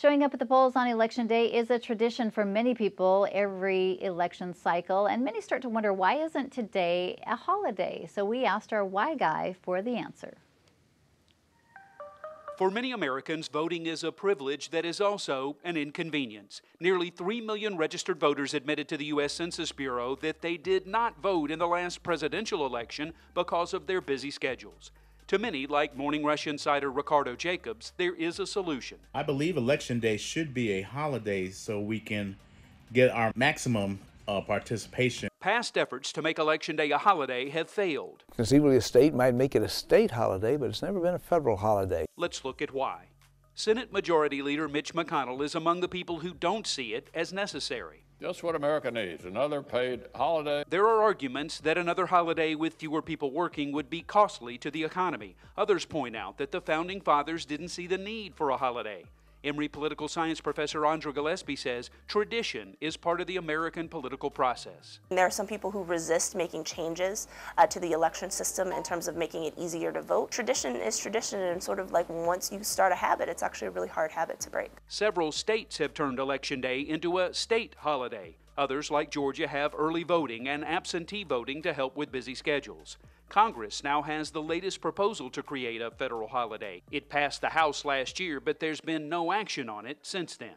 Showing up at the polls on election day is a tradition for many people every election cycle, and many start to wonder why isn't today a holiday? So we asked our why guy for the answer. For many Americans, voting is a privilege that is also an inconvenience. Nearly 3 million registered voters admitted to the U.S. Census Bureau that they did not vote in the last presidential election because of their busy schedules. To many, like Morning Rush insider Ricardo Jacobs, there is a solution. I believe Election Day should be a holiday so we can get our maximum uh, participation. Past efforts to make Election Day a holiday have failed. Conceivably, a state might make it a state holiday, but it's never been a federal holiday. Let's look at why. Senate Majority Leader Mitch McConnell is among the people who don't see it as necessary. Just what America needs another paid holiday. There are arguments that another holiday with fewer people working would be costly to the economy. Others point out that the Founding Fathers didn't see the need for a holiday. Emory political science professor Andra Gillespie says tradition is part of the American political process. There are some people who resist making changes uh, to the election system in terms of making it easier to vote. Tradition is tradition, and sort of like once you start a habit, it's actually a really hard habit to break. Several states have turned Election Day into a state holiday. Others, like Georgia, have early voting and absentee voting to help with busy schedules. Congress now has the latest proposal to create a federal holiday. It passed the House last year, but there's been no action on it since then.